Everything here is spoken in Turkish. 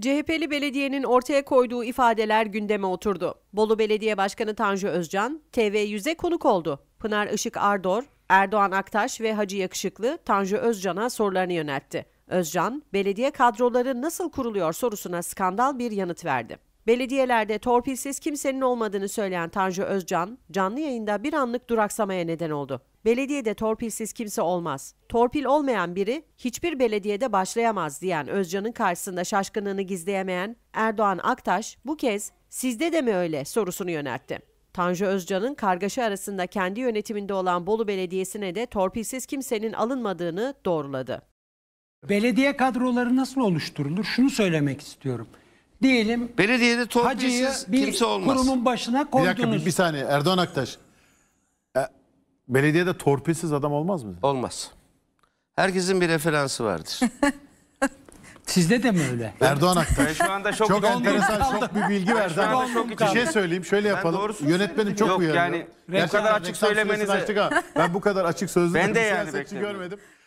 CHP'li belediyenin ortaya koyduğu ifadeler gündeme oturdu. Bolu Belediye Başkanı Tanju Özcan, TV100'e konuk oldu. Pınar Işık Ardor, Erdoğan Aktaş ve Hacı Yakışıklı Tanju Özcan'a sorularını yöneltti. Özcan, belediye kadroları nasıl kuruluyor sorusuna skandal bir yanıt verdi. Belediyelerde torpilsiz kimsenin olmadığını söyleyen Tanju Özcan, canlı yayında bir anlık duraksamaya neden oldu. Belediyede torpilsiz kimse olmaz. Torpil olmayan biri hiçbir belediyede başlayamaz diyen Özcan'ın karşısında şaşkınlığını gizleyemeyen Erdoğan Aktaş bu kez sizde de mi öyle sorusunu yöneltti. Tanju Özcan'ın kargaşa arasında kendi yönetiminde olan Bolu Belediyesi'ne de torpilsiz kimsenin alınmadığını doğruladı. Belediye kadroları nasıl oluşturulur? Şunu söylemek istiyorum diyelim Belediyede hacıyı torpilsiz kimse olmaz. kurumun başına Bir dakika bir, bir saniye Erdoğan Aktaş. E, belediyede torpilsiz adam olmaz mı? Olmaz. Herkesin bir referansı vardır. Sizde de mi öyle? Erdoğan Ben şu anda şok çok içindeyim. enteresan çok bir bilgi verdi anda ama bir şey söyleyeyim şöyle yapalım. doğrusunu Yönetmenim söyledim. çok Yok, uyarıyor. yani bu kadar açık reklam süresini ha. Ben bu kadar açık sözlü Ben de bir yani siyasetçi görmedim.